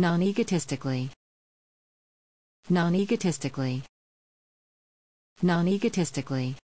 non-egotistically non-egotistically non-egotistically